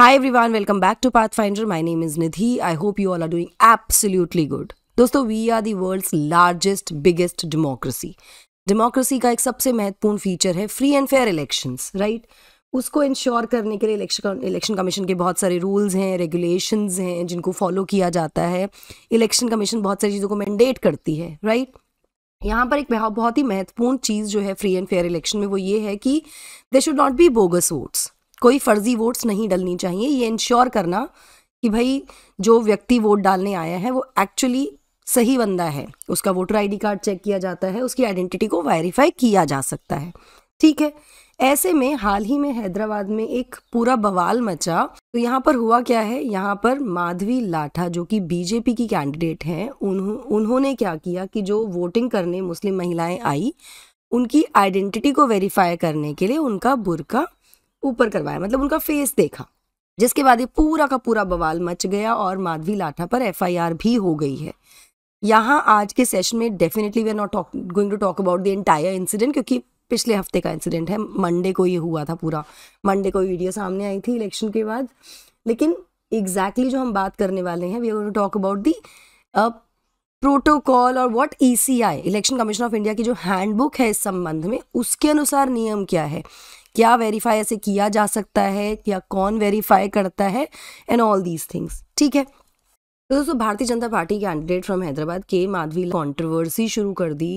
Hi everyone welcome back to path finder my name is Nidhi I hope you all are doing absolutely good दोस्तों we are the world's largest biggest democracy democracy का एक सबसे महत्वपूर्ण feature है free and fair elections right उसको ensure करने के लिए इलेक्शन इलेक्शन कमीशन के बहुत सारे रूल्स हैं रेगुलेशंस हैं जिनको फॉलो किया जाता है इलेक्शन कमीशन बहुत सारी चीज़ों को मैंडेट करती है राइट right? यहाँ पर एक बहुत ही महत्वपूर्ण चीज़ जो है फ्री एंड फेयर इलेक्शन में वो ये है कि they should not be bogus votes कोई फर्जी वोट्स नहीं डलनी चाहिए ये इंश्योर करना कि भाई जो व्यक्ति वोट डालने आया है वो एक्चुअली सही बंदा है उसका वोटर आईडी कार्ड चेक किया जाता है उसकी आइडेंटिटी को वेरीफाई किया जा सकता है ठीक है ऐसे में हाल ही में हैदराबाद में एक पूरा बवाल मचा तो यहाँ पर हुआ क्या है यहाँ पर माधवी लाठा जो कि बीजेपी की कैंडिडेट हैं उन्हों उन्होंने क्या किया कि जो वोटिंग करने मुस्लिम महिलाएं आई उनकी आइडेंटिटी को वेरीफाई करने के लिए उनका बुरका ऊपर करवाया मतलब उनका फेस देखा जिसके बाद ये पूरा का पूरा बवाल मच गया और माधवी लाठा पर एफआईआर भी हो गई है यहाँ आज के सेशन में definitely we are not going to talk about the entire incident क्योंकि पिछले हफ्ते का इंसिडेंट है मंडे को ये हुआ था पूरा मंडे को वीडियो सामने आई थी इलेक्शन के बाद लेकिन एग्जैक्टली exactly जो हम बात करने वाले हैं we are talk about the protocol और what ECI election commission of India की जो हैंडबुक है इस संबंध में उसके अनुसार नियम क्या है क्या वेरीफाई ऐसे किया जा सकता है या कौन वेरीफाई करता है एंड ऑल दीज थिंग्स ठीक है तो दोस्तों भारतीय जनता पार्टी कैंडिडेट फ्रॉम हैदराबाद के माधवी कॉन्ट्रोवर्सी शुरू कर दी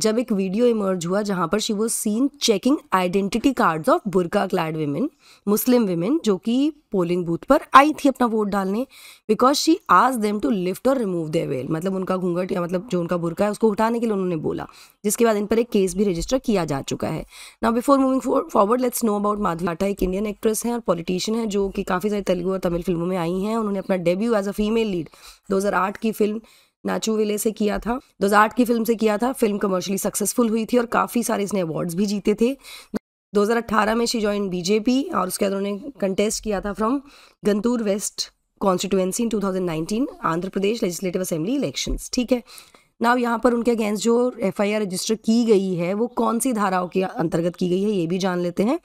जब एक वीडियो इमर्ज हुआ जहाँ पर she was seen checking identity cards of burqa clad women Muslim women जो कि पोलिंग बूथ पर आई थी अपना वोट डालने बिकॉज शी आज देम टू लिफ्ट और रिमूव द वेल मतलब उनका घूंघट या मतलब जो उनका बुरका है उसको उठाने के लिए उन्होंने बोला जिसके बाद इन पर एक केस भी रजिस्टर किया जा चुका है ना before moving forward let's know about Madhavi Latha एक इंडियन एक्ट्रेस हैं और पॉलिटिशियन है जो कि काफ़ी सारी तेलुगु और तमिल फिल्मों में आई हैं उन्होंने अपना debut as a female lead दो की फिल्म नाचू विले से किया था दो की फिल्म से किया था फिल्म कमर्शियली सक्सेसफुल हुई थी और काफ़ी सारे इसने अवार्ड्स भी जीते थे 2018 में शी ज्वाइन बीजेपी और उसके बाद उन्होंने कंटेस्ट किया था from Guntur west constituency in 2019 Andhra Pradesh legislative assembly elections ठीक है ना यहाँ पर उनके अगेंस्ट जो एफ रजिस्टर की गई है वो कौन सी धाराओं के अंतर्गत की गई है ये भी जान लेते हैं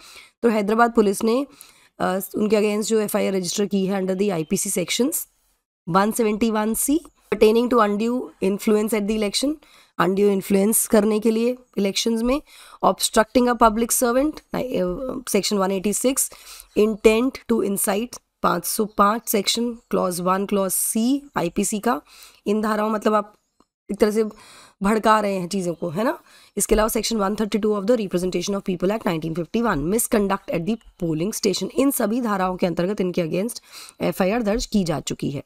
तो हैदराबाद पुलिस ने उनके अगेंस्ट जो एफ रजिस्टर की है under the I sections one seventy one C pertaining to undue influence at the election undue influence करने के लिए elections में obstructing a public servant section 186 intent पाँच सौ पाँच section clause one clause C IPC का इन धाराओं मतलब आप एक तरह से भड़का रहे हैं चीज़ों को है ना इसके अलावा section 132 of the representation of people act 1951 misconduct at the polling station इन सभी धाराओं के अंतर्गत इनके अगेंस्ट एफआईआर दर्ज की जा चुकी है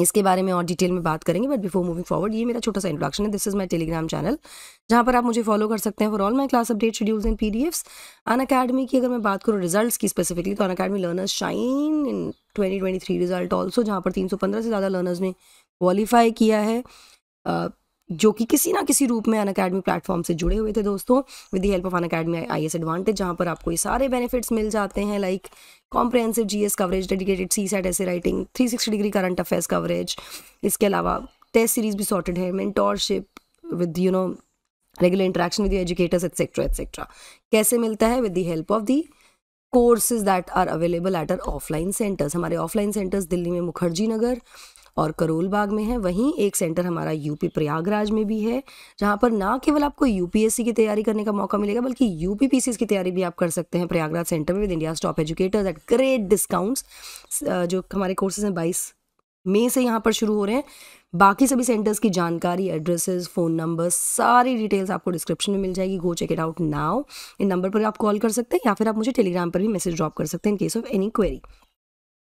इसके बारे में और डिटेल में बात करेंगे बट बिफोर मूविंग फॉरवर्ड ये मेरा छोटा सा इंट्रोडक्शन है this is my Telegram channel जहाँ पर आप मुझे फॉलो कर सकते हैं for all my class update schedules and PDFs Unacademy की अगर मैं बात करूँ रिजल्ट्स की स्पेसिफिकली तो Unacademy learners shine in twenty result also जहाँ पर तीन से ज़्यादा लर्नर्स ने क्वालिफाई किया है जो कि किसी ना किसी रूप में अन अकेडमी प्लेटफॉर्म से जुड़े हुए थे दोस्तों with the help of Unacademy IAS advantage जहाँ पर आपको ये सारे बेनिफिट्स मिल जाते हैं like comprehensive GS coverage dedicated CSAT essay writing three sixty degree current affairs coverage इसके अलावा टेस्ट सीरीज भी सॉर्टेड है mentorship with you know regular interaction with educators etcetera etcetera कैसे मिलता है with the help of the courses that are available at our offline centres हमारे offline centres Delhi में मुखर्जी नगर और करोल बाग में है वहीं एक सेंटर हमारा यूपी प्रयागराज में भी है जहाँ पर ना केवल आपको यूपीएससी की तैयारी करने का मौका मिलेगा बल्कि यूपी की तैयारी भी आप कर सकते हैं प्रयागराज सेंटर में with India top educators at great discounts जो हमारे कोर्सेज हैं बाईस मई से यहाँ पर शुरू हो रहे हैं बाकी सभी सेंटर्स की जानकारी एड्रेसेस फ़ोन नंबर सारी डिटेल्स आपको डिस्क्रिप्शन में मिल जाएगी go check it out now इन नंबर पर आप कॉल कर सकते हैं या फिर आप मुझे टेलीग्राम पर भी मैसेज ड्रॉप कर सकते हैं in case of any query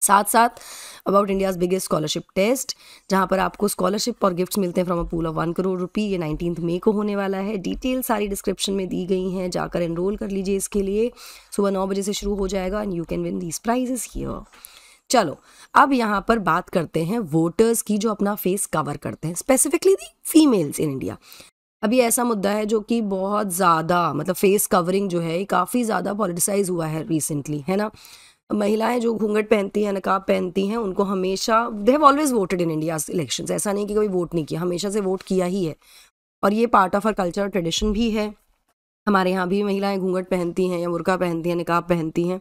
साथ साथ about India's biggest scholarship test जहां पर आपको स्कॉलरशिप और गिफ्ट्स मिलते हैं from a pool of one crore rupee ये नाइनटीन मे को होने वाला है डिटेल सारी डिस्क्रिप्शन में दी गई हैं जाकर एनरोल कर लीजिए इसके लिए सुबह नौ बजे से शुरू हो जाएगा and you can win these prizes here चलो अब यहाँ पर बात करते हैं वोटर्स की जो अपना फेस कवर करते हैं specifically the females in India अभी ऐसा मुद्दा है जो कि बहुत ज़्यादा मतलब फेस कवरिंग जो है काफ़ी ज़्यादा पॉलिटिसाइज हुआ है रिसेंटली है ना महिलाएं जो घूंघट पहनती हैं नकाब पहनती हैं उनको हमेशा they have always voted in India election ऐसा नहीं कि कोई वोट नहीं किया हमेशा से वोट किया ही है और ये part of our culture tradition भी है हमारे यहाँ भी महिलाएं घूंघट पहनती हैं या मुर्गा पहनती हैं नकाब पहनती हैं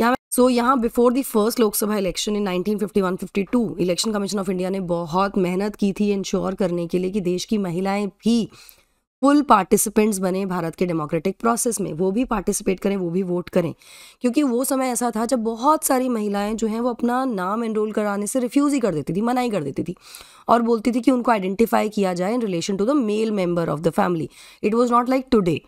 यहाँ सो so, यहाँ before the first Lok Sabha election in 1951-52 election commission of India ने बहुत मेहनत की थी इंश्योर करने के लिए कि देश की महिलाएं भी फुल पार्टिसिपेंट्स बने भारत के डेमोक्रेटिक प्रोसेस में वो भी पार्टिसिपेट करें वो भी वोट करें क्योंकि वो समय ऐसा था जब बहुत सारी महिलाएं जो हैं वो अपना नाम एनरोल कराने से रिफ्यूज़ ही कर देती थी मनाई कर देती थी और बोलती थी कि उनको आइडेंटिफाई किया जाए in relation to the male member of the family it was not like today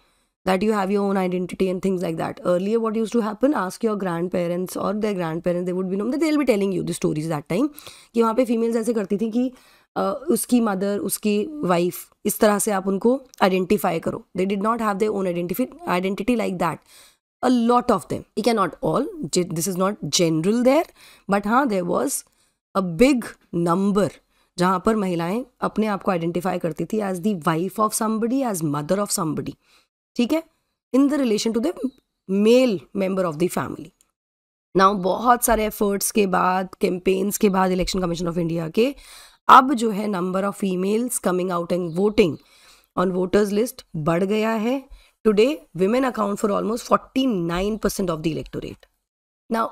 have your own identity and things like that like what use to happen ask your grandparents और or grandparents they would be no they will be telling you the stories that time कि वहाँ पे females ऐसे करती थी कि उसकी mother उसकी वाइफ इस तरह से आप उनको आइडेंटिफाई करो they did not have their own identify identity like that a lot of them you can not all this is not general there but हाँ there was a big number जहाँ पर महिलाएं अपने आप को आइडेंटिफाई करती थी as the wife of somebody as mother of somebody ठीक है in the relation to the male member of the family now बहुत सारे एफर्ट्स के बाद कैंपेन्स के बाद इलेक्शन कमीशन ऑफ इंडिया के अब जो है number of females coming out and voting on voters list बढ़ गया है today women account for almost forty nine percent of the electorate ना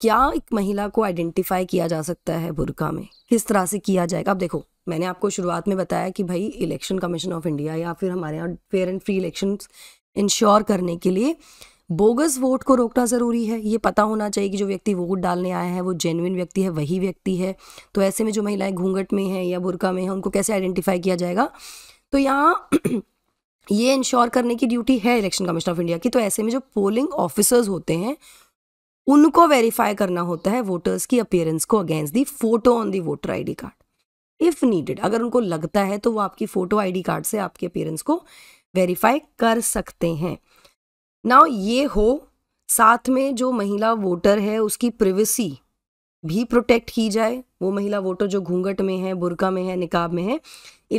क्या एक महिला को आइडेंटिफाई किया जा सकता है बुरका में किस तरह से किया जाएगा अब देखो मैंने आपको शुरुआत में बताया कि भाई इलेक्शन कमीशन ऑफ इंडिया या फिर हमारे यहाँ fair and free election ensure करने के लिए बोगस वोट को रोकना ज़रूरी है ये पता होना चाहिए कि जो व्यक्ति वोट डालने आया है वो जेनुइन व्यक्ति है वही व्यक्ति है तो ऐसे में जो महिलाएं घूंघट में हैं या बुरका में हैं उनको कैसे आइडेंटिफाई किया जाएगा तो यहाँ ये इंश्योर करने की ड्यूटी है इलेक्शन कमीशन ऑफ इंडिया की तो ऐसे में जो पोलिंग ऑफिसर्स होते हैं उनको वेरीफाई करना होता है वोटर्स की अपियरेंस को against the photo on the voter ID card if needed अगर उनको लगता है तो वो आपकी फोटो आईडी कार्ड से आपके अपियरेंस को वेरीफाई कर सकते हैं नाउ ये हो साथ में जो महिला वोटर है उसकी प्रिवेसी भी प्रोटेक्ट की जाए वो महिला वोटर जो घूंघट में है बुरका में है निकाब में है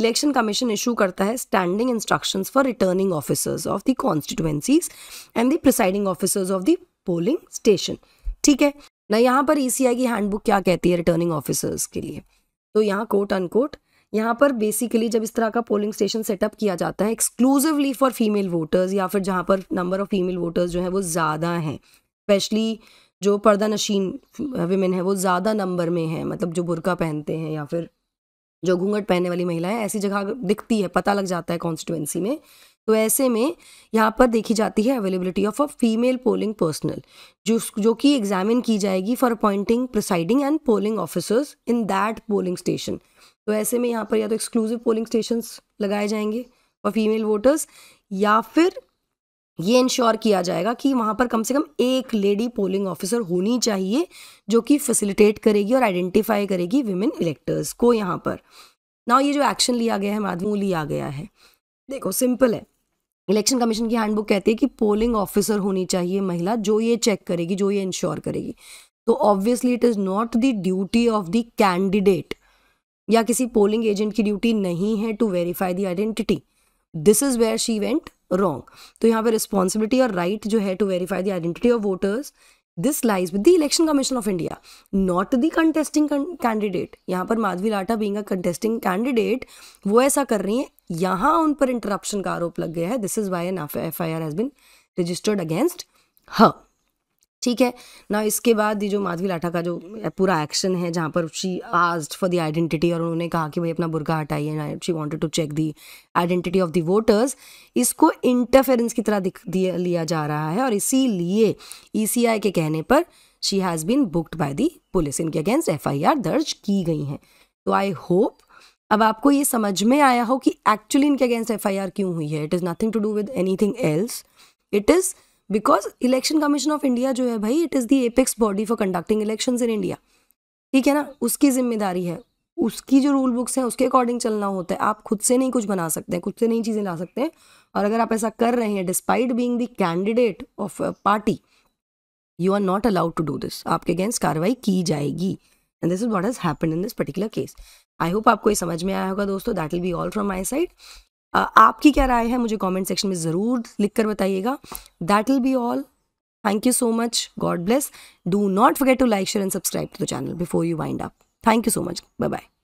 इलेक्शन कमीशन इशू करता है standing instructions for returning officers of the constituencies and the presiding officers of the polling station ठीक है ना यहाँ पर ई e की हैंडबुक क्या कहती है रिटर्निंग ऑफिसर्स के लिए तो यहाँ कोट अनकोट यहाँ पर बेसिकली जब इस तरह का पोलिंग स्टेशन सेटअप किया जाता है एक्सक्लूसिवली फॉर फीमेल वोटर्स या फिर जहाँ पर नंबर ऑफ़ फीमेल वोटर्स जो है वो ज़्यादा हैं स्पेशली जो पर्दा नशीन वेमेन है वो ज़्यादा नंबर में है मतलब जो बुरका पहनते हैं या फिर जो घूंघट पहनने वाली महिलाएं ऐसी जगह दिखती है पता लग जाता है कॉन्स्टिट्यूंसी में तो ऐसे में यहाँ पर देखी जाती है availability of a female polling personnel जो जो कि एग्जामिन की जाएगी for appointing presiding and polling officers in that polling station तो ऐसे में यहाँ पर या तो एक्सक्लूसिव पोलिंग स्टेशन लगाए जाएंगे और फीमेल वोटर्स या फिर ये इंश्योर किया जाएगा कि वहाँ पर कम से कम एक लेडी पोलिंग ऑफिसर होनी चाहिए जो कि फैसिलिटेट करेगी और आइडेंटिफाई करेगी विमेन इलेक्टर्स को यहाँ पर ना ये जो एक्शन लिया गया है माध्यम लिया गया है देखो सिंपल है इलेक्शन कमीशन की हैंडबुक कहती है कि पोलिंग ऑफिसर होनी चाहिए महिला जो ये चेक करेगी जो ये इंश्योर करेगी तो obviously it is not the duty of the candidate या किसी पोलिंग एजेंट की ड्यूटी नहीं है to verify the identity this is where she went wrong तो यहाँ पर रिस्पॉन्सिबिलिटी और राइट right जो है to verify the identity of voters this lies with the election commission of India not the contesting candidate यहाँ पर Madhavi Latha being contesting candidate वो ऐसा कर रही है यहाँ उन पर इंटरप्शन का आरोप लग गया है this is why an F I R has been registered against her ठीक है ना इसके बाद ये जो माधवी लाठा का जो पूरा एक्शन है जहाँ पर शी आज फॉर द आइडेंटिटी और उन्होंने कहा कि भाई अपना बुरका हटाइए she wanted to check the identity of the voters इसको इंटरफेरेंस की तरह दिख दिया लिया जा रहा है और इसीलिए ई e के कहने पर she has been booked by the police इनके अगेंस्ट आर दर्ज की गई हैं तो आई होप अब आपको ये समझ में आया हो कि एक्चुअली इनके अगेंस्ट एफआईआर क्यों हुई है it is nothing to do with anything else it is because election commission of India जो है भाई it is the apex body for conducting election in India ठीक है ना उसकी जिम्मेदारी है उसकी जो रूल बुक्स हैं उसके अकॉर्डिंग चलना होता है आप खुद से नहीं कुछ बना सकते हैं खुद से नहीं चीज़ें ला सकते हैं और अगर आप ऐसा कर रहे हैं despite being the candidate of party you are not allowed to do this आपके अगेंस्ट कार्रवाई की जाएगी and this is what has happen in this particular case I hope आपको ये समझ में आया होगा दोस्तों that will be all from my side आपकी क्या राय है मुझे कमेंट सेक्शन में ज़रूर लिखकर बताइएगा that will be all thank you so much God bless do not forget to like share and subscribe to the channel before you wind up thank you so much bye bye